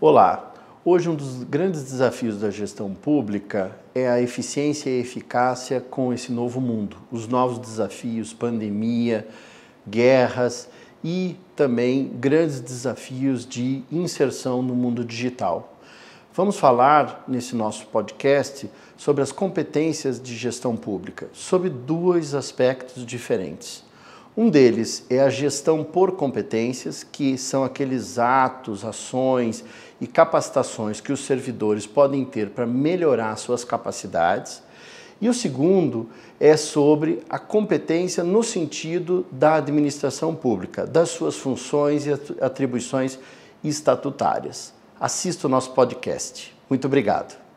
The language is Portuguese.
Olá! Hoje, um dos grandes desafios da gestão pública é a eficiência e eficácia com esse novo mundo, os novos desafios, pandemia, guerras e também grandes desafios de inserção no mundo digital. Vamos falar nesse nosso podcast sobre as competências de gestão pública, sobre dois aspectos diferentes. Um deles é a gestão por competências, que são aqueles atos, ações e capacitações que os servidores podem ter para melhorar suas capacidades. E o segundo é sobre a competência no sentido da administração pública, das suas funções e atribuições estatutárias. Assista o nosso podcast. Muito obrigado.